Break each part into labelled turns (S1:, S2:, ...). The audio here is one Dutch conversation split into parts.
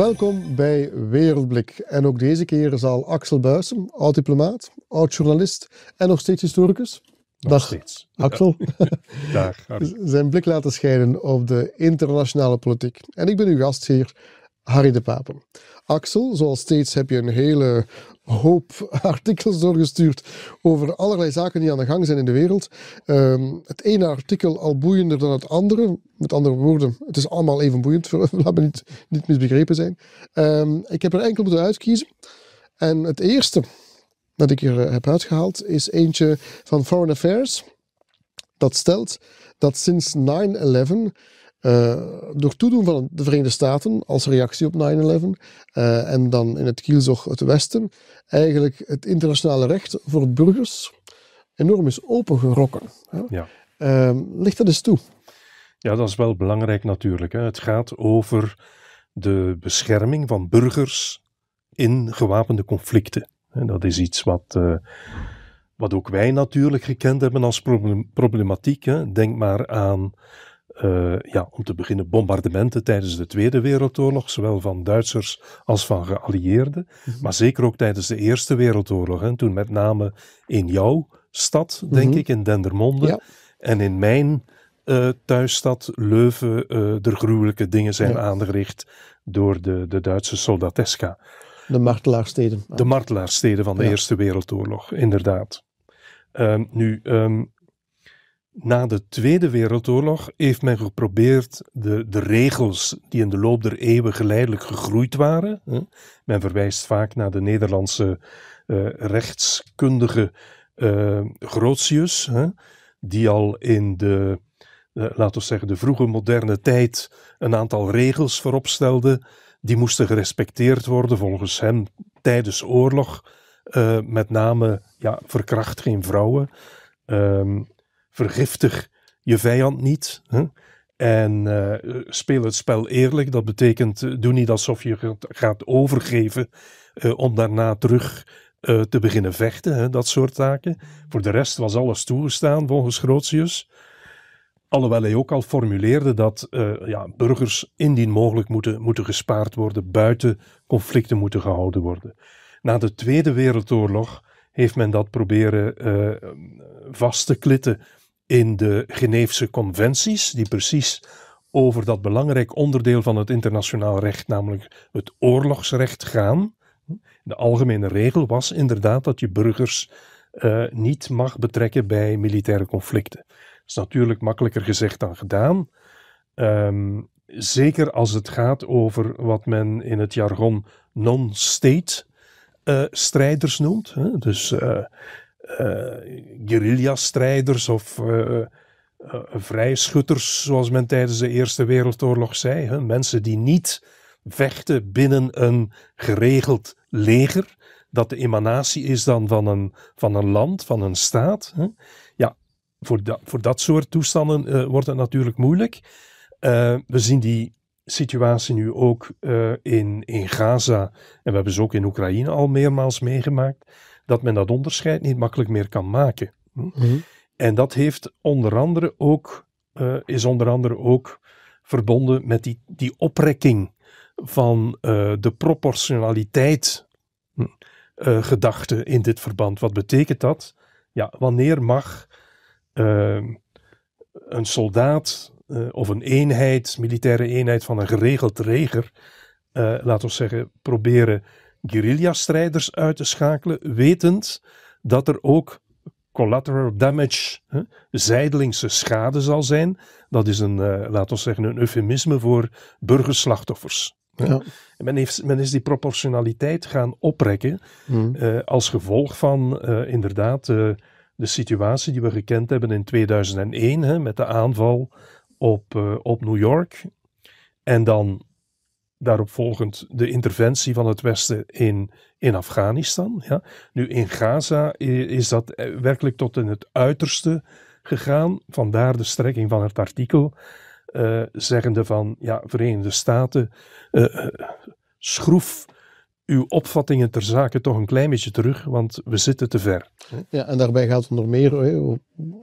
S1: Welkom bij Wereldblik. En ook deze keer zal Axel Buissen, oud-diplomaat, oud-journalist en nog steeds historicus. Nog Dag, steeds. Axel. Ja. Dag, Zijn blik laten schijnen op de internationale politiek. En ik ben uw gastheer, Harry de Papen. Axel, zoals steeds heb je een hele hoop artikels doorgestuurd over allerlei zaken die aan de gang zijn in de wereld. Ehm, het ene artikel al boeiender dan het andere. Met andere woorden, het is allemaal even boeiend. Laat me niet, niet misbegrepen zijn. Ehm, ik heb er enkel moeten uitkiezen. En het eerste dat ik er eh, heb uitgehaald is eentje van Foreign Affairs. Dat stelt dat sinds 9-11 eh, door toedoen van de Verenigde Staten als reactie op 9-11 eh, en dan in het kielzog het Westen, eigenlijk het internationale recht voor burgers enorm is opengerokken. Ja.
S2: Ehm, ligt dat eens toe? Ja, dat is wel belangrijk natuurlijk. Hè. Het gaat over de bescherming van burgers in gewapende conflicten. dat is iets wat eh, wat ook wij natuurlijk gekend hebben als problematiek. Hè. Denk maar aan eh, ja, om te beginnen bombardementen tijdens de Tweede Wereldoorlog, zowel van Duitsers als van geallieerden, mhm. maar zeker ook tijdens de Eerste Wereldoorlog. toen met name in jouw stad, denk mhm. ik, in Dendermonde, en in mijn uh, thuisstad Leuven, eh, er gruwelijke dingen zijn ja. aangericht door de, de Duitse soldateska. De martelaarsteden. De martelaarsteden van de Eerste Wereldoorlog, inderdaad. Ehm, nu, ehm, na de Tweede Wereldoorlog heeft men geprobeerd de, de regels die in de loop der eeuwen geleidelijk gegroeid waren. Hè? Men verwijst vaak naar de Nederlandse eh, rechtskundige uh, Grotius, hè? die al in de, eh, laten we zeggen, de vroege moderne tijd een aantal regels vooropstelde. Die moesten gerespecteerd worden volgens hem tijdens oorlog. met name ja, verkracht geen vrouwen. Um, vergiftig je vijand niet. Hè? En eh, speel het spel eerlijk. Dat betekent, eh, doe niet alsof je gaat overgeven eh, om daarna terug te beginnen vechten. Hè? dat soort zaken. Voor de rest was alles toegestaan volgens Grotius. Alhoewel hij ook al formuleerde dat ja, burgers indien mogelijk moeten, moeten gespaard worden, buiten conflicten moeten gehouden worden. Na de Tweede Wereldoorlog heeft men dat proberen vast te klitten in de Geneefse conventies, die precies over dat belangrijk onderdeel van het internationaal recht, namelijk het oorlogsrecht, gaan. De algemene regel was inderdaad dat je burgers eh, niet mag betrekken bij militaire conflicten. Dat is natuurlijk makkelijker gezegd dan gedaan. Ehm, zeker als het gaat over wat men in het jargon non-state eh, strijders noemt. Hè? Dus eh, eh, guerrilla-strijders of eh, eh, vrijschutters, zoals men tijdens de Eerste Wereldoorlog zei. Hè? Mensen die niet vechten binnen een geregeld leger, dat de emanatie is dan van een, van een land, van een staat. Hè? Ja, voor, dat voor dat soort toestanden wordt het natuurlijk moeilijk. we zien die situatie nu ook in, in Gaza en we hebben ze ook in Oekraïne al meermaals meegemaakt dat men dat onderscheid niet makkelijk meer kan maken. Hm? Mhm. En dat heeft onder andere ook, eh, is onder andere ook verbonden met die, die oprekking van eh, de proportionaliteit hm, eh, gedachte in dit verband. Wat betekent dat? Ja, wanneer mag ehm, een soldaat of een eenheid, militaire eenheid van een geregeld reger laten we zeggen, proberen guerrilla-strijders uit te schakelen, wetend dat er ook collateral damage, hè, zijdelingse schade zal zijn. Dat is een, eh, laten we zeggen, een eufemisme voor burgerslachtoffers. Ja. Men, heeft, men is die proportionaliteit gaan oprekken hmm. eh, als gevolg van eh, inderdaad de situatie die we gekend hebben in 2001 hè, met de aanval op, op New York. En dan daarop volgend de interventie van het Westen in, in Afghanistan. Ja. Nu in Gaza is dat eh, werkelijk tot in het uiterste gegaan. Vandaar de strekking van het artikel, uh, zeggende van ja, Verenigde Staten, eh, schroef uw opvattingen ter zake toch een klein beetje terug, want we zitten te ver. Ja, en daarbij gaat het nog meer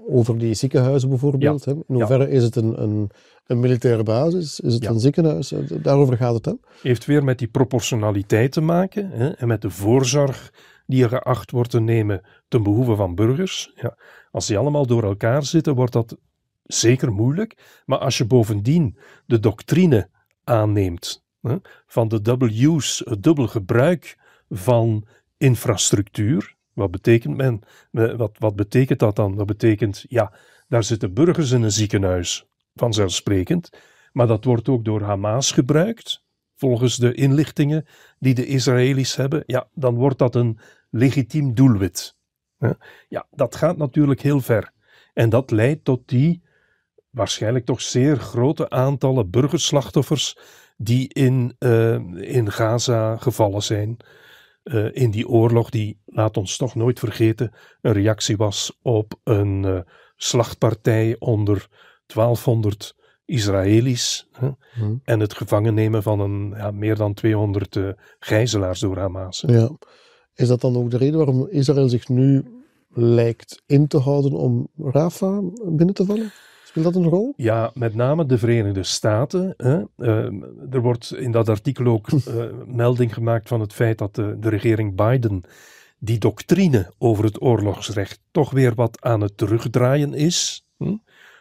S2: over die
S1: ziekenhuizen bijvoorbeeld. Ja. In hoeverre is het een, een, een, militaire basis? Is het een ziekenhuis? Eh, daarover gaat het. Hè?
S2: Heeft weer met die proportionaliteit te maken hè? en met de voorzorg die er geacht wordt te nemen ten behoeve van burgers. Ja. Als die allemaal door elkaar zitten, wordt dat zeker moeilijk. Maar als je bovendien de doctrine aanneemt van de double use, het dubbel gebruik van infrastructuur. Wat betekent men? Wat, wat betekent dat dan? Dat betekent, ja, daar zitten burgers in een ziekenhuis, vanzelfsprekend. Maar dat wordt ook door Hamas gebruikt, volgens de inlichtingen die de Israëli's hebben. Ja, dan wordt dat een legitiem doelwit. Ja, dat gaat natuurlijk heel ver. En dat leidt tot die waarschijnlijk toch zeer grote aantallen burgerslachtoffers die in, ehm, in Gaza gevallen zijn. Eh, in die oorlog, die, laat ons toch nooit vergeten, een reactie was op een uh, slachtpartij onder 1200 Israëli's. Hè, mhm. En het gevangen nemen van een, ja, meer dan 200 eh, gijzelaars door Hamas. Ja. Is dat dan
S1: ook de reden waarom Israël zich nu lijkt in te houden om Rafa binnen te vallen? dat een rol?
S2: Ja, met name de Verenigde Staten. Hè. Ehm, er wordt in dat artikel ook eh, melding gemaakt van het feit dat de, de regering Biden die doctrine over het oorlogsrecht toch weer wat aan het terugdraaien is. Hm?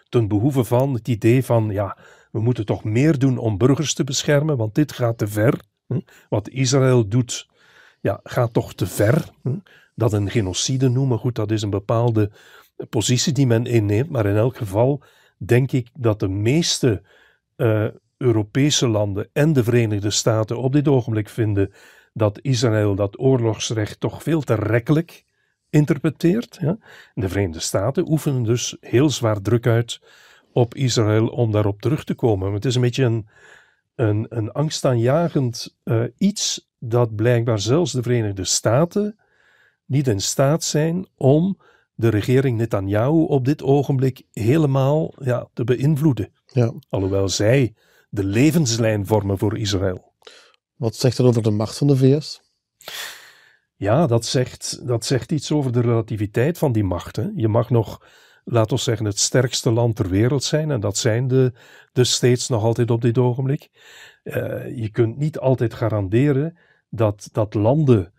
S2: Ten behoeve van het idee van, ja, we moeten toch meer doen om burgers te beschermen, want dit gaat te ver. Hm? Wat Israël doet, ja, gaat toch te ver. Hm? Dat een genocide noemen, goed, dat is een bepaalde positie die men inneemt, maar in elk geval denk ik dat de meeste eh, Europese landen en de Verenigde Staten op dit ogenblik vinden dat Israël dat oorlogsrecht toch veel te rekkelijk interpreteert. Ja. De Verenigde Staten oefenen dus heel zwaar druk uit op Israël om daarop terug te komen. het is een beetje een, een, een angstaanjagend eh, iets dat blijkbaar zelfs de Verenigde Staten niet in staat zijn om de regering Netanyahu op dit ogenblik helemaal ja, te beïnvloeden. Ja. Alhoewel zij de levenslijn vormen voor Israël. Wat zegt dat over de macht van de VS? Ja, dat zegt, dat zegt iets over de relativiteit van die machten. Je mag nog, laten we zeggen, het sterkste land ter wereld zijn. En dat zijn de, de steeds nog altijd op dit ogenblik. Eh, je kunt niet altijd garanderen dat, dat landen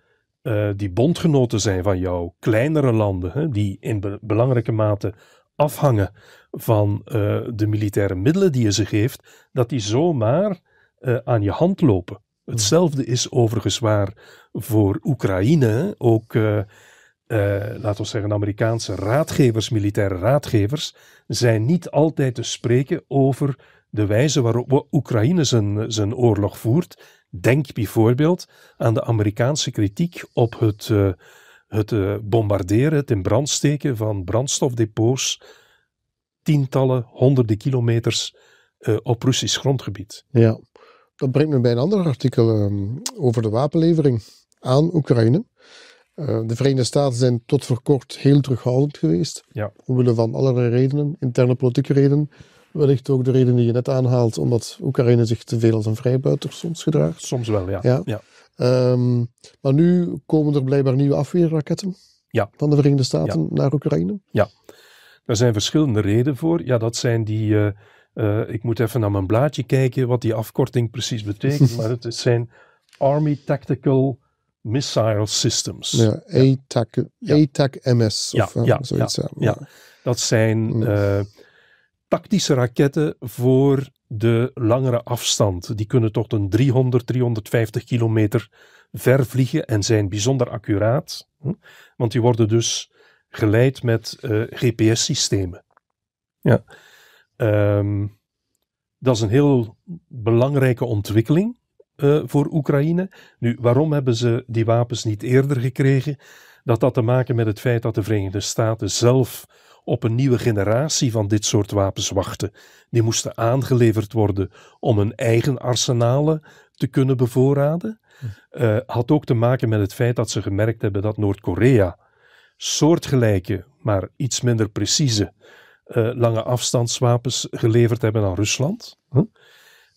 S2: eh, die bondgenoten zijn van jou, kleinere landen, hè, die in belangrijke mate afhangen van eh, de militaire middelen die je ze geeft, dat die zomaar eh, aan je hand lopen. Hmm. Hetzelfde is overigens waar voor Oekraïne. Ook, laten we zeggen, Amerikaanse raadgevers, militaire raadgevers, zijn niet altijd te spreken over de wijze waarop Oekraïne zijn, zijn oorlog voert Denk bijvoorbeeld aan de Amerikaanse kritiek op het, eh, het eh, bombarderen, het in brand steken van brandstofdepots tientallen, honderden kilometers eh, op Russisch grondgebied.
S1: Ja, dat brengt me bij een ander artikel ehm, over de wapenlevering aan Oekraïne. de Verenigde Staten zijn tot voor kort heel terughoudend geweest. Ja. Omwille van allerlei redenen, interne politieke redenen wellicht ook de reden die je net aanhaalt, omdat Oekraïne zich te veel als een vrijbuiter soms gedraagt. Soms wel, ja. ja. Ehm, maar nu komen er blijkbaar nieuwe afweerraketten ja. van de Verenigde Staten naar Oekraïne.
S2: Ja, daar zijn verschillende redenen voor. Ja, dat zijn die. Eh, eh, ik moet even naar mijn blaadje kijken wat die afkorting precies betekent. maar het zijn Army Tactical Missile Systems. Ja, ATAC, MS. Of, ja, eh, ja, zoiets. Ja, Dat zijn. Mm tactische raketten voor de langere afstand. Die kunnen tot een 300, 350 kilometer ver vliegen en zijn bijzonder accuraat. Want die worden dus geleid met eh, GPS-systemen. Ja. Ehm, dat is een heel belangrijke ontwikkeling eh, voor Oekraïne. Nu, waarom hebben ze die wapens niet eerder gekregen? Dat had te maken met het feit dat de Verenigde Staten zelf op een nieuwe generatie van dit soort wapens wachten. Die moesten aangeleverd worden om hun eigen arsenalen te kunnen bevoorraden. Uh, had ook te maken met het feit dat ze gemerkt hebben dat Noord-Korea soortgelijke, maar iets minder precieze, eh, lange afstandswapens geleverd hebben aan Rusland. Hm.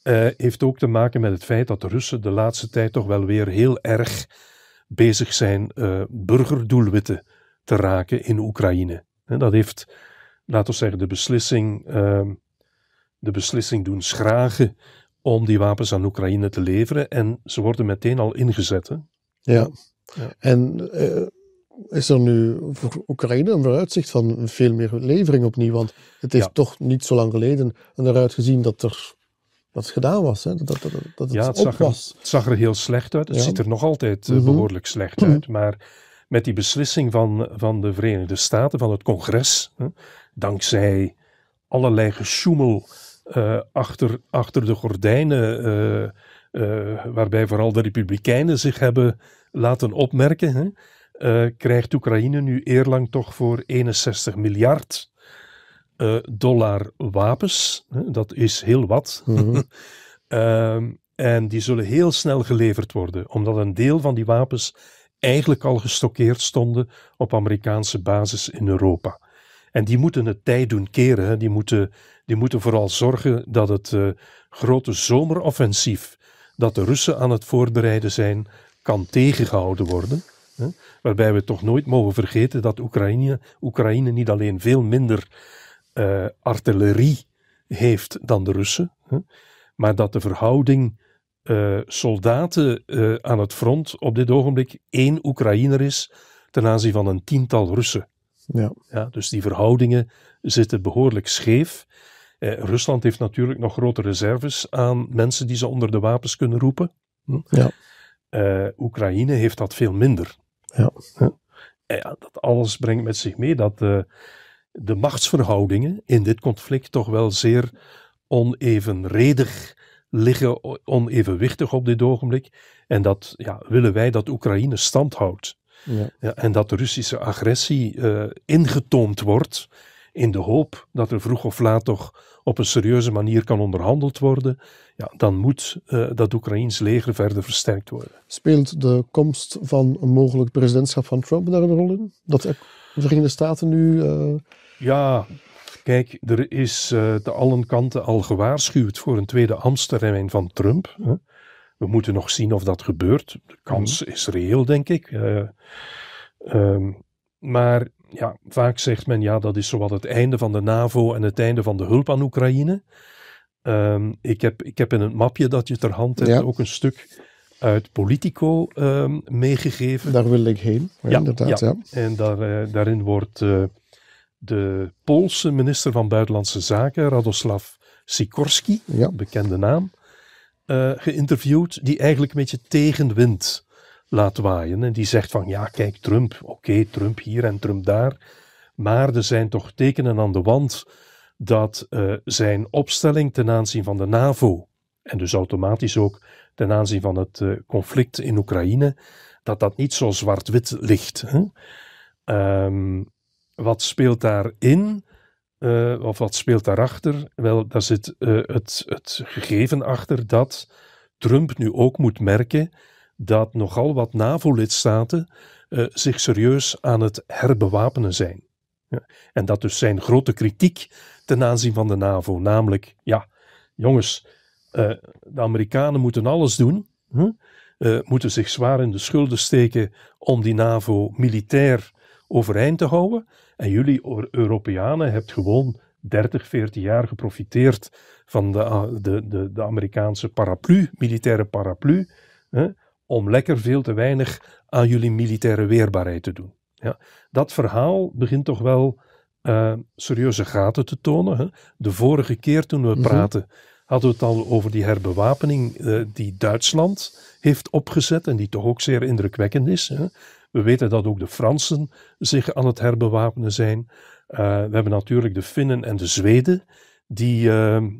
S2: Eh, heeft ook te maken met het feit dat de Russen de laatste tijd toch wel weer heel erg bezig zijn burgerdoelwitten te raken in Oekraïne dat heeft, laten we zeggen, de beslissing, ehm, de beslissing doen schragen om die wapens aan Oekraïne te leveren. En ze worden meteen al ingezet. Ja.
S1: En eh, is er nu voor Oekraïne een vooruitzicht van veel meer levering opnieuw? Want het heeft toch niet zo lang geleden eruit gezien dat er wat gedaan was. Hè? Dat, dat, dat,
S2: het ja, het zag, er, zag er heel slecht uit. Het ziet er nog altijd eh, mhm. behoorlijk slecht uit. Maar met die beslissing van, van de Verenigde Staten, van het congres, dankzij allerlei gesjoemel eh, achter, achter de gordijnen, eh, eh, waarbij vooral de Republikeinen zich hebben laten opmerken, hè, krijgt Oekraïne nu eerlang toch voor 61 miljard dollar wapens. Hè, dat is heel wat. Mhm. Ehm, en die zullen heel snel geleverd worden, omdat een deel van die wapens eigenlijk al gestockeerd stonden op Amerikaanse basis in Europa. En die moeten het tij doen keren. Die, moeten, die moeten vooral zorgen dat het eh, grote zomeroffensief dat de Russen aan het voorbereiden zijn, kan tegengehouden worden. Hè. Waarbij we toch nooit mogen vergeten dat Oekraïne, Oekraïne niet alleen veel minder eh, artillerie heeft dan de Russen, hè, maar dat de verhouding eh, soldaten eh, aan het front op dit ogenblik één Oekraïner is ten aanzien van een tiental Russen. Ja. ja dus die verhoudingen zitten behoorlijk scheef. Eh, Rusland heeft natuurlijk nog grote reserves aan mensen die ze onder de wapens kunnen roepen. Hm? Ja. Oekraïne heeft dat veel minder. Ja. ja dat alles brengt met zich mee dat de machtsverhoudingen in dit conflict toch wel zeer onevenredig liggen onevenwichtig op dit ogenblik. En dat ja, willen wij dat Oekraïne stand Ja. Ja, en dat de Russische agressie uh, ingetoomd wordt in de hoop dat er vroeg of laat toch op een serieuze manier kan onderhandeld worden, ja, dan moet uh, dat Oekraïns leger verder versterkt worden.
S1: Speelt de komst van een mogelijk presidentschap van Trump daar een rol in? Dat de Verenigde Staten nu. Eh,
S2: ja, Kijk, er is uh, te allen kanten al gewaarschuwd voor een tweede amsterrein van Trump. We moeten nog zien of dat gebeurt. De kans mhm. is reëel, denk ik. Eh, ehm, maar ja, vaak zegt men, ja, dat is zowat het einde van de NAVO en het einde van de hulp aan Oekraïne. Ehm, ik, heb, ik heb in het mapje dat je ter hand hebt ook een stuk uit Politico ehm, meegegeven. Daar wil ik heen, ja, inderdaad. Ja. En daar, eh, daarin wordt de Poolse minister van Buitenlandse Zaken, Radoslav Sikorski, ja. bekende naam, eh, geïnterviewd, die eigenlijk een beetje tegenwind laat waaien. En die zegt van, ja, kijk, Trump, oké, Trump hier en Trump daar. Maar er zijn toch tekenen aan de wand dat eh, zijn opstelling ten aanzien van de NAVO, en dus automatisch ook ten aanzien van het eh, conflict in Oekraïne, dat dat niet zo zwart-wit ligt. Hè? Ehm, wat speelt daarin? Uh, eh, of wat speelt daarachter? Wel, daar zit eh, het, het gegeven achter dat Trump nu ook moet merken dat nogal wat NAVO-lidstaten eh, zich serieus aan het herbewapenen zijn. Ja. En dat dus zijn grote kritiek ten aanzien van de NAVO, namelijk, ja, jongens, de Amerikanen moeten alles doen, huh? moeten zich zwaar in de schulden steken om die NAVO militair overeind te houden. En jullie Europeanen hebt gewoon 30, 40 jaar geprofiteerd van ah, de, de, de, Amerikaanse paraplu, militaire paraplu, hè, om lekker veel te weinig aan jullie militaire weerbaarheid te doen. Ja, dat verhaal begint toch wel eh, serieuze gaten te tonen. Hè. De vorige keer toen we mhm. praten, hadden we het al over die herbewapening eh, die Duitsland heeft opgezet en die toch ook zeer indrukwekkend is. Hè. We weten dat ook de Fransen zich aan het herbewapenen zijn. Eh, we hebben natuurlijk de Finnen en de Zweden, die ehm,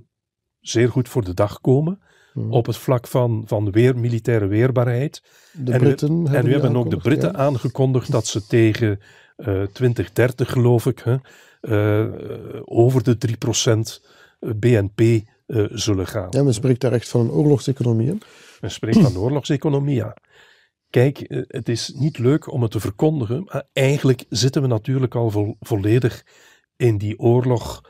S2: zeer goed voor de dag komen. Hmm. Op het vlak van, van weer, militaire weerbaarheid. De en Britten we, en we hebben ook de Britten aangekondigd dat ze tegen 2030, eh, geloof ik, hè, eh, over de 3% BNP zullen gaan. Ja, men spreekt daar echt van een oorlogseconomie. Hè? Men spreekt van de oorlogseconomie, ja kijk, eh, het is niet leuk om het te verkondigen, maar eigenlijk zitten we natuurlijk al volledig in die oorlog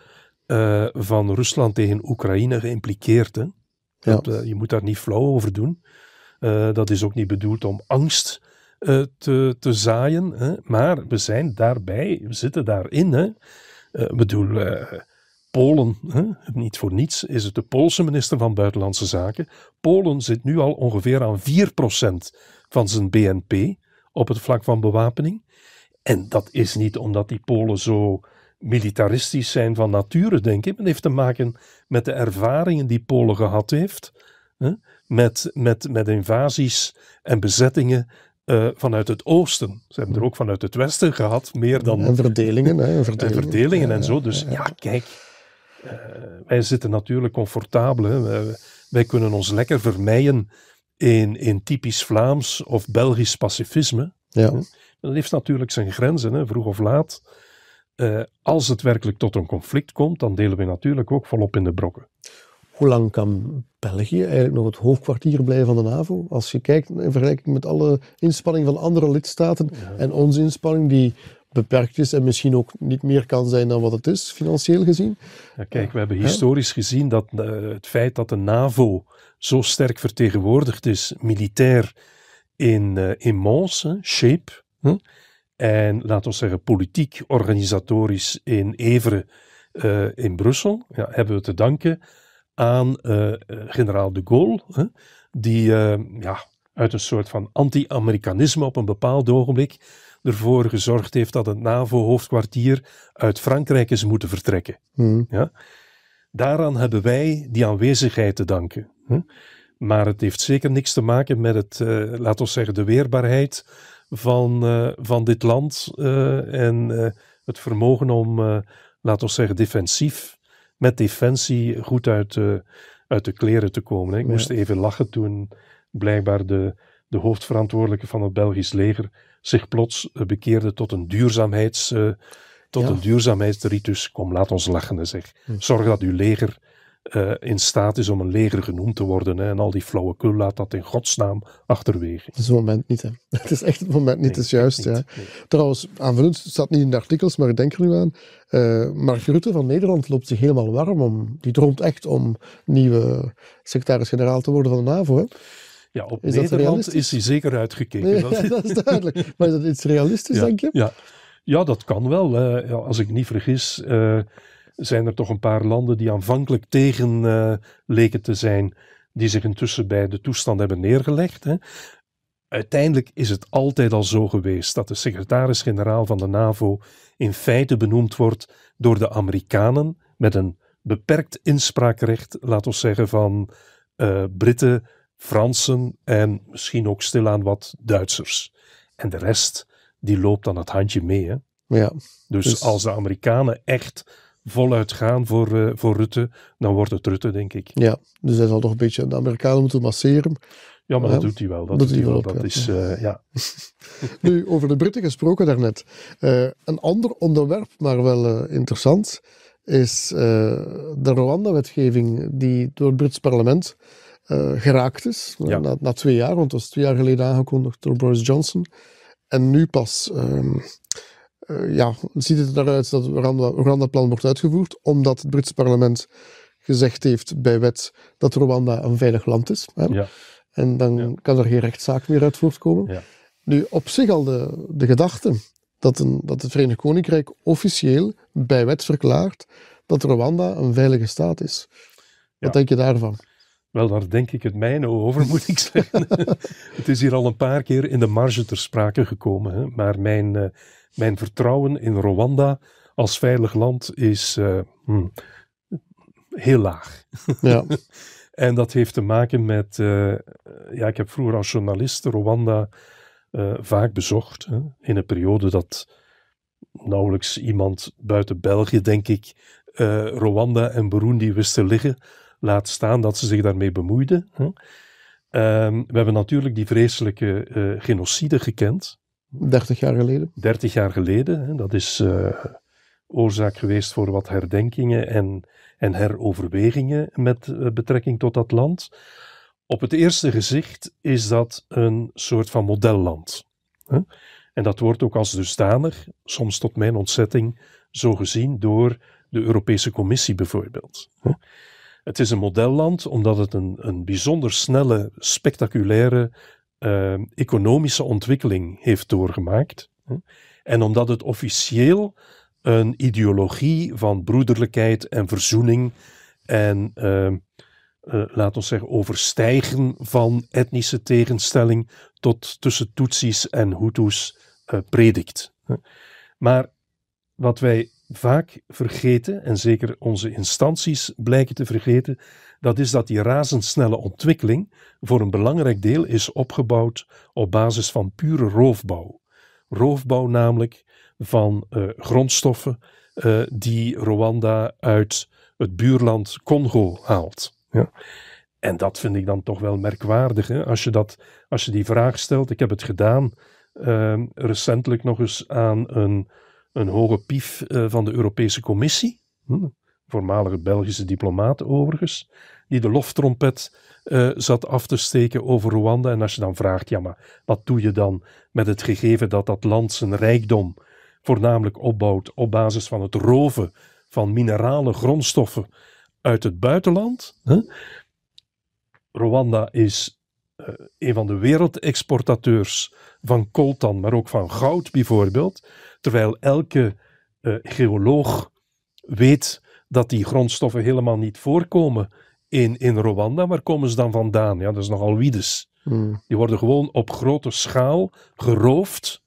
S2: eh, van Rusland tegen Oekraïne geïmpliqueerd. Dat, eh, je moet daar niet flauw over doen. dat is ook niet bedoeld om angst te, te zaaien, hè? maar we zijn daarbij, we zitten daarin. Hè? Ik bedoel, Polen, niet voor niets, is het de Poolse minister van Buitenlandse Zaken. Polen zit nu al ongeveer aan 4% van zijn BNP op het vlak van bewapening. En dat is niet omdat die Polen zo militaristisch zijn van nature, denk ik. Het heeft te maken met de ervaringen die Polen gehad heeft. Hè? Met, met, met invasies en bezettingen eh, vanuit het oosten. Ze hebben er ook vanuit het westen gehad, meer dan... En verdelingen, hè. Verdelingen. En verdelingen en zo. Dus ja, kijk, eh, wij zitten natuurlijk comfortabel. wij, kunnen ons lekker vermijden in, in typisch Vlaams of Belgisch pacifisme. Ja. Dat heeft natuurlijk zijn grenzen, hè, vroeg of laat. Eh, als het werkelijk tot een conflict komt, dan delen we natuurlijk ook volop in de brokken. Hoe lang kan België eigenlijk nog het hoofdkwartier
S1: blijven van de NAVO? Als je kijkt in vergelijking met alle inspanning van andere lidstaten en onze inspanning, die beperkt is en misschien ook niet meer kan zijn dan wat het is, financieel gezien.
S2: kijk, we hebben historisch gezien dat eh, het feit dat de NAVO zo sterk vertegenwoordigd is, militair in, uh, in Mons, Shape, en laten we zeggen politiek, organisatorisch in Everen, eh, in Brussel, ja, hebben we te danken aan generaal de Gaulle, die ja, uit een soort van anti-Amerikanisme op een bepaald ogenblik ervoor gezorgd heeft dat het NAVO-hoofdkwartier uit Frankrijk is moeten vertrekken. Hmm. Ja? Daaraan hebben wij die aanwezigheid te danken. Maar het heeft zeker niks te maken met het, eh, laten we zeggen, de weerbaarheid van, eh, van dit land eh, en het vermogen om, laten we zeggen, defensief, met defensie goed uit, uit de kleren te komen. Hè. Ik moest even lachen toen blijkbaar de de hoofdverantwoordelijke van het Belgisch leger, zich plots eh, bekeerde tot een duurzaamheids... Eh, tot een duurzaamheidsritus. Kom, laat ons lachen, zeg. Hm. Zorg dat uw leger eh, in staat is om een leger genoemd te worden. Hè, en al die flauwekul laat dat in godsnaam achterwege. Het is het moment niet, hè. Het is echt het moment niet, nee, het is juist. ja.
S1: Trouwens, aanvullend, het staat niet in de artikels, maar ik denk er nu aan. Mark Rutte van Nederland loopt zich helemaal warm om. Die droomt echt om nieuwe secretaris-generaal te worden van de NAVO. Hè?
S2: Ja, op is Nederland is hij zeker uitgekeken. dat, is duidelijk. Maar is dat iets realistisch, denk je? Ja. ja, dat kan wel. als ik niet vergis, eh, zijn er toch een paar landen die aanvankelijk tegen eh, leken te zijn, die zich intussen bij de toestand hebben neergelegd. Hè. Uiteindelijk is het altijd al zo geweest dat de secretaris-generaal van de NAVO in feite benoemd wordt door de Amerikanen met een beperkt inspraakrecht, laten we zeggen, van eh, Britten, Fransen en misschien ook stilaan wat Duitsers. En de rest, die loopt dan het handje mee. Hè? Ja, dus, dus- als de Amerikanen echt voluit gaan voor, eh, voor Rutte, dan wordt het Rutte, denk ik.
S1: Ja, dus hij zal toch een beetje de Amerikanen moeten masseren. Ja, maar dat doet hij wel. Dat, doet hij wel. dat is, eh,
S2: ja. nu, over de Britten gesproken
S1: daarnet. Uh, een ander onderwerp, maar wel interessant, is de Rwanda-wetgeving die door het Brits parlement eh, geraakt is. Eh, na, twee jaar, want dat was twee jaar geleden aangekondigd door Boris Johnson. En nu pas ehm, eh, ja, ziet het eruit dat het Rwanda-plan wordt uitgevoerd, omdat het Britse parlement gezegd heeft bij wet dat Rwanda een veilig land is. Hè? Ja. En dan kan er geen rechtszaak meer uit voortkomen. Ja. Nu, op zich al de, de gedachte dat, een, dat het Verenigd Koninkrijk officieel bij wet verklaart dat Rwanda een veilige staat is. Wat denk je daarvan?
S2: Wel, daar denk ik het mijne over, moet ik zeggen. het is hier al een paar keer in de marge ter sprake gekomen. Hè? Maar mijn, eh, mijn vertrouwen in Rwanda als veilig land is eh, hmm, heel laag. Ja. en dat heeft te maken met. Eh, ja, ik heb vroeger als journalist Rwanda vaak bezocht. Hè? In een periode dat nauwelijks iemand buiten België, denk ik, Rwanda en Burundi wisten liggen laat staan dat ze zich daarmee bemoeiden. Hè. Ehm, we hebben natuurlijk die vreselijke eh, genocide gekend. 30 jaar geleden. 30 jaar geleden. Hè. Dat is eh, oorzaak geweest voor wat herdenkingen en, en heroverwegingen met eh, betrekking tot dat land. Op het eerste gezicht is dat een soort van modelland. Hè. En dat wordt ook als dusdanig, soms tot mijn ontzetting, zo gezien door de Europese Commissie bijvoorbeeld. Hè. Het is een modelland omdat het een, een bijzonder snelle, spectaculaire eh, economische ontwikkeling heeft doorgemaakt. En omdat het officieel een ideologie van broederlijkheid en verzoening en, uh, eh, uh, eh, laten we zeggen, overstijgen van etnische tegenstelling tot tussen Tutsis en Hutus predikt. Maar wat wij vaak vergeten, en zeker onze instanties blijken te vergeten, dat is dat die razendsnelle ontwikkeling voor een belangrijk deel is opgebouwd op basis van pure roofbouw. Roofbouw namelijk van eh, grondstoffen eh, die Rwanda uit het buurland Congo haalt. Ja. En dat vind ik dan toch wel merkwaardig. Hè? Als, je dat, als je die vraag stelt, ik heb het gedaan ehm, recentelijk nog eens aan een een hoge pief eh, van de Europese Commissie, hm? voormalige Belgische diplomaat overigens, die de loftrompet eh, zat af te steken over Rwanda. En als je dan vraagt, ja maar wat doe je dan met het gegeven dat dat land zijn rijkdom voornamelijk opbouwt op basis van het roven van mineralen, grondstoffen uit het buitenland? Rwanda is eh, een van de wereldexportateurs van coltan, maar ook van goud bijvoorbeeld. Terwijl elke eh, geoloog weet dat die grondstoffen helemaal niet voorkomen in, in Rwanda. Waar komen ze dan vandaan? Ja, dat is nogal wiedes. Hmm. Die worden gewoon op grote schaal geroofd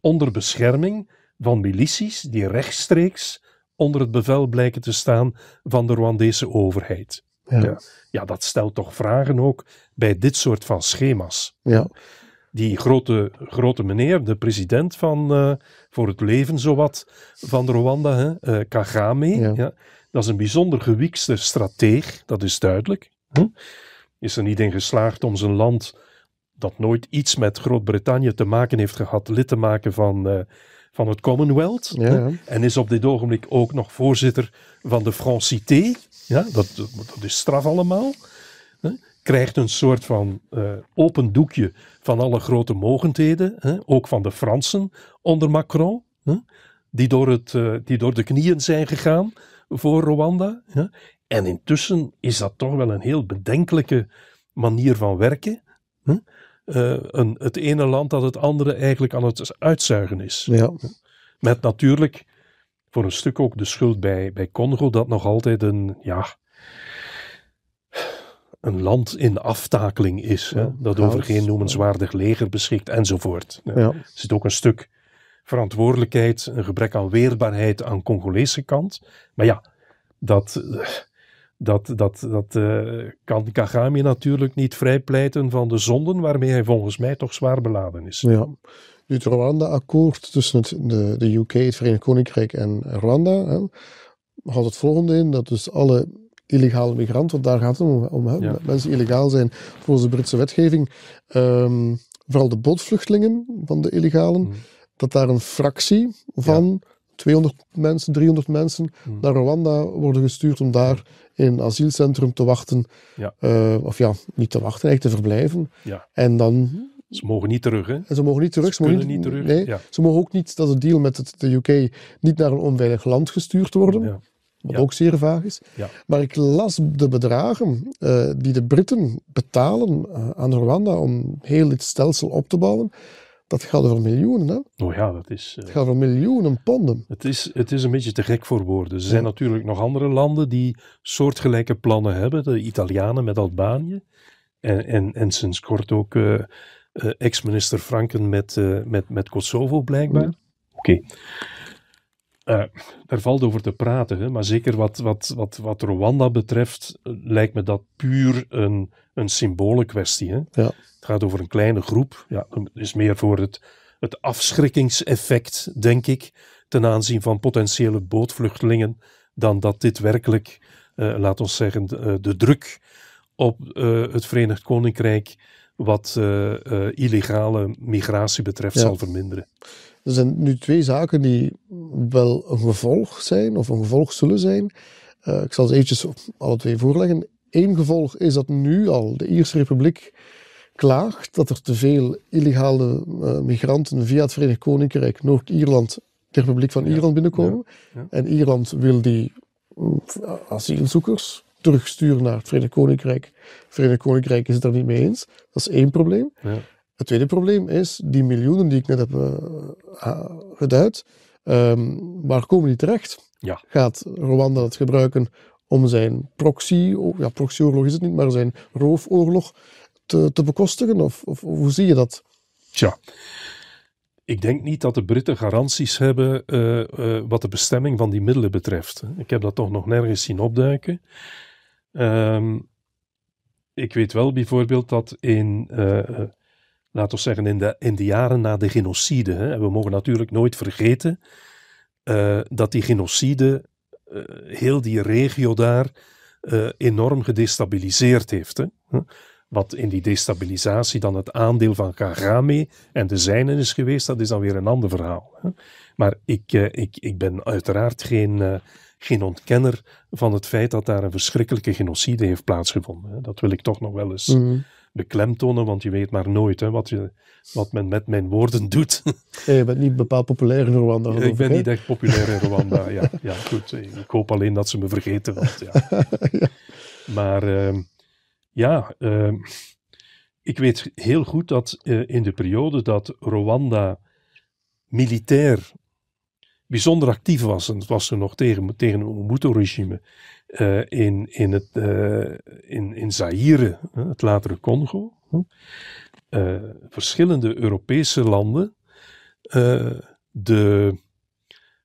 S2: onder bescherming van milities die rechtstreeks onder het bevel blijken te staan van de Rwandese overheid. Ja. ja. Ja, dat stelt toch vragen ook bij dit soort van schema's. Ja die grote, grote meneer, de president van eh, voor het leven zowat van Rwanda, hè, eh, Kagame. Ja. dat is een bijzonder gewiekste strateeg, dat is duidelijk. Hm? Is er niet in geslaagd om zijn land, dat nooit iets met Groot-Brittannië te maken heeft gehad, lid te maken van, eh, van het Commonwealth. En is op dit ogenblik ook nog voorzitter van de Francité. Ja, dat, dat is straf allemaal krijgt een soort van eh, open doekje van alle grote mogendheden, hè, ook van de Fransen onder Macron, hè, die, door het, eh, die door de knieën zijn gegaan voor Rwanda. Hè. En intussen is dat toch wel een heel bedenkelijke manier van werken. Hè. Eh, een, het ene land dat het andere eigenlijk aan het uitzuigen is. Ja. Met natuurlijk voor een stuk ook de schuld bij, bij Congo, dat nog altijd een, ja, een land in aftakeling is. Hè, dat over geen noemenswaardig leger beschikt enzovoort. Er zit ook een stuk verantwoordelijkheid, een gebrek aan weerbaarheid aan Congolese kant. Maar ja, dat, dat, dat, dat uh, kan Kagame natuurlijk niet vrijpleiten van de zonden waarmee hij volgens mij toch zwaar beladen is. Ja. Nu het Rwanda-akkoord
S1: tussen het, de, de UK, het Verenigd Koninkrijk en Rwanda hè, had het volgende in, dat dus alle illegale migranten, want daar gaat het om, om hè? mensen illegaal zijn volgens de Britse wetgeving, ehm, vooral de bootvluchtelingen van de illegalen, mm. dat daar een fractie van 200 mensen, 300 mensen mm. naar Rwanda worden gestuurd om daar in een asielcentrum te wachten. Eh, of ja, niet te wachten, eigenlijk te verblijven. Ja. En dan... Ze mogen niet terug, hè? En ze mogen niet terug. Ze, mogen niet, terug. Nee, Ze mogen ook niet, dat is een deal met het, de UK, niet naar een onveilig land gestuurd worden wat ook zeer vaag is. Maar ik las de bedragen eh, die de Britten betalen eh, aan Rwanda om heel dit stelsel op te bouwen. Dat gaat over miljoenen,
S2: hè? Oh ja, dat is... Eh,
S1: het gaat over miljoenen ponden.
S2: Het is, het is een beetje te gek voor woorden. Er zijn natuurlijk nog andere landen die soortgelijke plannen hebben. De Italianen met Albanië. En, en, en sinds kort ook ex-minister Franken met, met, met Kosovo, blijkbaar. Oké. Er eh, valt over te praten, hè, maar zeker wat, wat, wat, wat Rwanda betreft, eh, lijkt me dat puur een, een symbolenkwestie. Hè? Ja. Het gaat over een kleine groep. Ja, het is meer voor het, het afschrikkingseffect, denk ik, ten aanzien van potentiële bootvluchtelingen, dan dat dit werkelijk, uh, laat ons zeggen, de, de druk op het Verenigd Koninkrijk wat illegale migratie betreft zal verminderen. Er zijn
S1: nu twee zaken die wel een gevolg zijn of een gevolg zullen zijn. Eh, ik zal ze eventjes alle twee voorleggen. Eén gevolg is dat nu al de Ierse Republiek klaagt dat er te veel illegale eh, migranten via het Verenigd Koninkrijk, Noord-Ierland, de Republiek van Ierland binnenkomen. En Ierland wil die eh, asielzoekers terugsturen naar het Verenigd Koninkrijk. Het Verenigd Koninkrijk is het er niet mee eens. Dat is één probleem. Het tweede probleem is, die miljoenen die ik net heb eh, geduid, ehm, waar komen die terecht? Ja. Gaat Rwanda het gebruiken om zijn proxy, ja, proxyoorlog is het niet, maar zijn roofoorlog te, te bekostigen? Of, of, hoe zie je dat?
S2: Tja, ik denk niet dat de Britten garanties hebben eh, eh, wat de bestemming van die middelen betreft. Ik heb dat toch nog nergens zien opduiken. Ehm, ik weet wel bijvoorbeeld dat in laten we zeggen, in de, in de jaren na de genocide. Hè, en we mogen natuurlijk nooit vergeten eh, dat die genocide eh, heel die regio daar eh, enorm gedestabiliseerd heeft. Hè. Wat in die destabilisatie dan het aandeel van Kagame en de zijnen is geweest, dat is dan weer een ander verhaal. Hè. Maar ik, ik, ik ben uiteraard geen geen ontkenner van het feit dat daar een verschrikkelijke genocide heeft plaatsgevonden. Dat wil ik toch nog wel eens mhm beklemtonen, want je weet maar nooit hè, wat, je, wat men met mijn woorden doet. je bent niet bepaald populair in Rwanda. Ik, ben niet echt populair in Rwanda, ja, ja. Goed, ik hoop alleen dat ze me vergeten. ja. Maar ehm, ja, ehm, ik weet heel goed dat eh, in de periode dat Rwanda militair bijzonder actief was, en was er nog tegen, tegen een Mobutu-regime, eh, in, in, het, eh, in, in Zaire, het latere Congo, eh, verschillende Europese landen de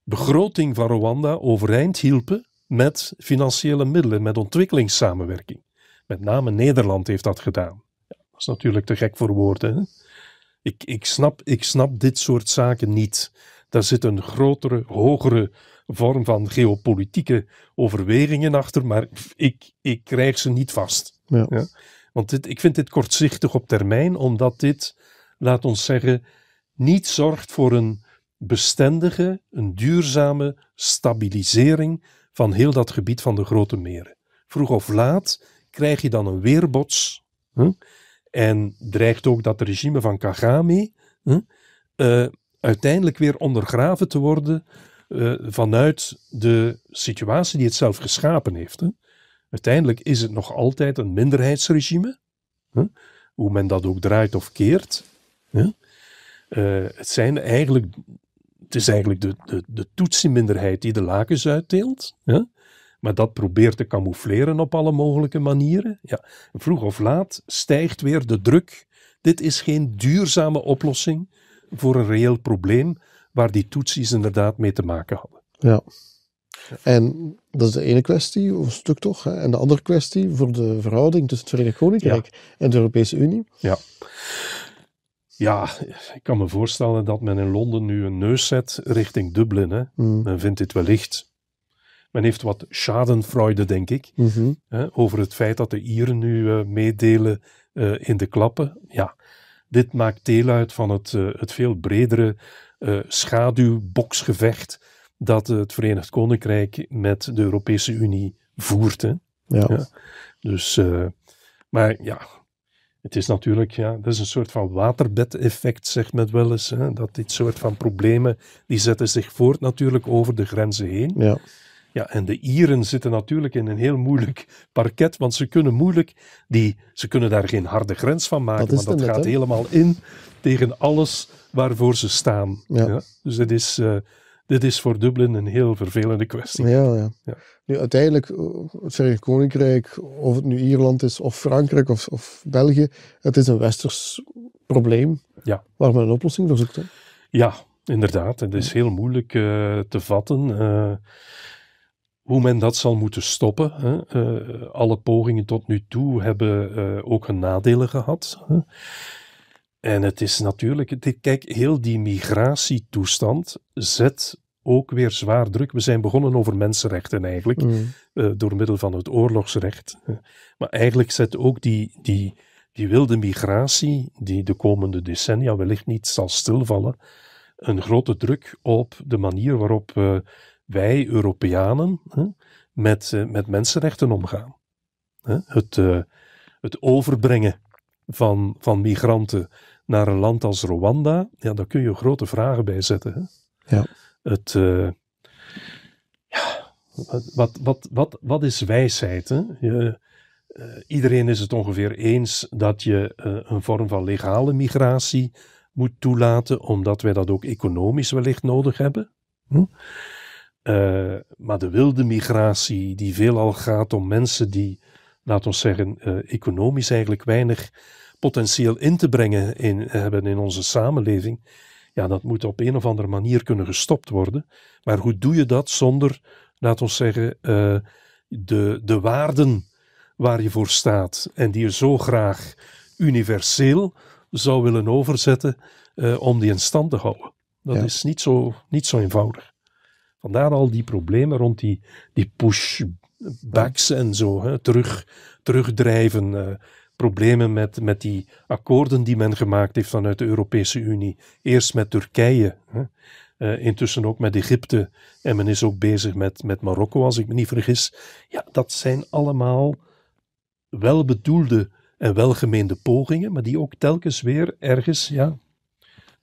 S2: begroting van Rwanda overeind hielpen met financiële middelen, met ontwikkelingssamenwerking. Met name Nederland heeft dat gedaan. dat is natuurlijk te gek voor woorden. Hè? Ik, ik, snap, ik snap dit soort zaken niet. Daar zit een grotere, hogere vorm van geopolitieke overwegingen achter, maar ik, ik krijg ze niet vast. Ja. Want dit, ik vind dit kortzichtig op termijn, omdat dit, laat ons zeggen, niet zorgt voor een bestendige, een duurzame stabilisering van heel dat gebied van de grote meren. Vroeg of laat krijg je dan een weerbots en dreigt ook dat regime van Kagame hm? uiteindelijk weer ondergraven te worden eh, vanuit de situatie die het zelf geschapen heeft. Hè. Uiteindelijk is het nog altijd een minderheidsregime, hè. hoe men dat ook draait of keert. Eh, het, zijn eigenlijk, het is eigenlijk de, de, de die de lakens uitdeelt. Hè? Maar dat probeert te camoufleren op alle mogelijke manieren. Ja. Vroeg of laat stijgt weer de druk. Dit is geen duurzame oplossing voor een reëel probleem waar die toetsies inderdaad mee te maken hadden. Ja. En dat
S1: is de ene kwestie, of een stuk toch. En de andere kwestie voor de verhouding tussen het Verenigd Koninkrijk en de Europese Unie.
S2: Ja. Ja, ik kan me voorstellen dat men in Londen nu een neus zet richting Dublin. Hè? Mm. Men vindt dit wellicht. Men heeft wat schadenfreude, denk ik, mhm. hè, over het feit dat de Ieren nu eh, meedelen eh, in de klappen. Ja, dit maakt deel uit van het, eh, het veel bredere schaduwboxgevecht eh, schaduwboksgevecht dat het Verenigd Koninkrijk met de Europese Unie voert. Ja. Dus, eh, maar ja, het is natuurlijk, ja, dat is een soort van waterbedeffect effect zegt men wel eens. Hè? Dat dit soort van problemen, die zetten zich voort natuurlijk over de grenzen heen. Ja. Ja, en de Ieren zitten natuurlijk in een heel moeilijk parket, want ze kunnen moeilijk, die, ze kunnen daar geen harde grens van maken, dat want dat gaat helemaal in tegen alles waarvoor ze staan. Ja. Dus dit is, eh, dit is voor Dublin een heel vervelende kwestie. Ja,
S1: ja. ja. Nu, uiteindelijk, eh, het Verenigd Koninkrijk, of het nu Ierland is, of Frankrijk, of, of België, het is een westers probleem ja. waar men een oplossing voor zoekt.
S2: Ja, inderdaad. Het is heel moeilijk eh, te vatten hoe men dat zal moeten stoppen. Hè. Eh, alle pogingen tot nu toe hebben eh, ook hun nadelen gehad. Hè. En het is natuurlijk, kijk, heel die migratietoestand zet ook weer zwaar druk. We zijn begonnen over mensenrechten eigenlijk, mm. eh, door middel van het oorlogsrecht. Maar eigenlijk zet ook die, die, die wilde migratie, die de komende decennia wellicht niet zal stilvallen, een grote druk op de manier waarop wij Europeanen hè, met, eh, met mensenrechten omgaan. Hè? Het, eh, het overbrengen van, van migranten naar een land als Rwanda, ja, daar kun je grote vragen bij zetten. Hè? Ja. Het, uh, ja, wat, wat, wat, wat is wijsheid? Hè? Je, iedereen is het ongeveer eens dat je een vorm van legale migratie moet toelaten, omdat wij dat ook economisch wellicht nodig hebben. Eh, maar de wilde migratie, die veelal gaat om mensen die, laten we zeggen, eh, economisch eigenlijk weinig potentieel in te brengen in, hebben in onze samenleving. Ja, dat moet op een of andere manier kunnen gestopt worden. Maar hoe doe je dat zonder, laten we zeggen, eh, de, de waarden waar je voor staat en die je zo graag universeel zou willen overzetten om die in stand te houden? Dat is niet zo, niet zo eenvoudig. Vandaar al die problemen rond die, die pushbacks en zo, hè, terug, terugdrijven. Eh, problemen met, met die akkoorden die men gemaakt heeft vanuit de Europese Unie. Eerst met Turkije, hè. Eh, intussen ook met Egypte en men is ook bezig met, met Marokko, als ik me niet vergis. Ja, dat zijn allemaal welbedoelde en welgemeende pogingen, maar die ook telkens weer ergens, ja,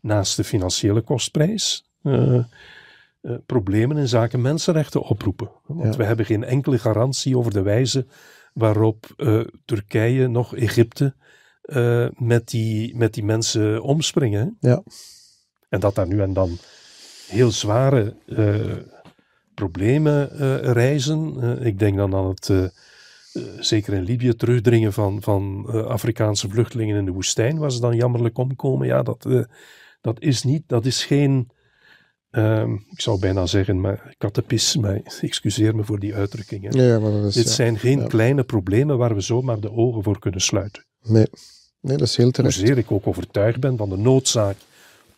S2: naast de financiële kostprijs. Eh, eh, problemen in zaken mensenrechten oproepen. Want we hebben geen enkele garantie over de wijze waarop eh, Turkije, nog Egypte, eh, met, die, met die mensen omspringen. Ja. En dat daar nu en dan heel zware problemen reizen. ik denk dan aan het. zeker in Libië, terugdringen van, van Afrikaanse vluchtelingen in de woestijn, waar ze dan jammerlijk omkomen. Ja, dat, dat is niet, dat is geen Ehm, ik zou bijna zeggen, maar kattenpis, maar excuseer me voor die uitdrukking. Hè. Ja, maar dat is, Dit zijn geen kleine problemen waar we zomaar de ogen voor kunnen sluiten. Nee, nee dat is heel terecht. Hoezeer ik ook overtuigd ben van de noodzaak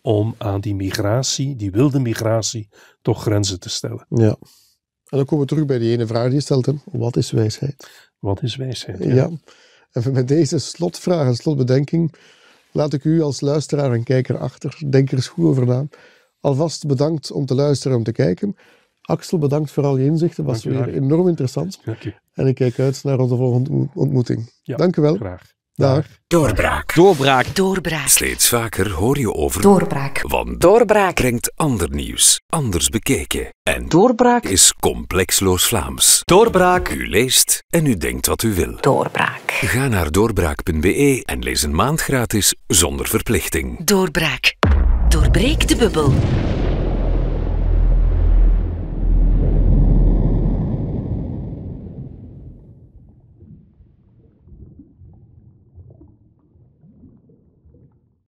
S2: om aan die migratie, die wilde migratie, toch grenzen te stellen. Ja. En dan komen we terug bij die ene vraag die je stelt, wat
S1: is wijsheid? Wat is wijsheid? Ja. En met deze slotvraag en slotbedenking laat ik u als luisteraar en kijker achter. Denk er eens goed over na. Alvast bedankt om te luisteren en te kijken. Axel, bedankt voor al je inzichten. was weer enorm interessant. En ik kijk uit naar onze volgende ontmoeting. Dank u wel. Graag. Dag.
S2: Doorbraak. Doorbraak. Doorbraak. Steeds vaker hoor je over doorbraak. Want doorbraak brengt ander nieuws, anders bekeken. En doorbraak is complexloos Vlaams. Doorbraak. U leest en u denkt wat u wil. Doorbraak. Ga naar doorbraak.be en lees een maand gratis zonder verplichting. Doorbraak. Breek de bubbel.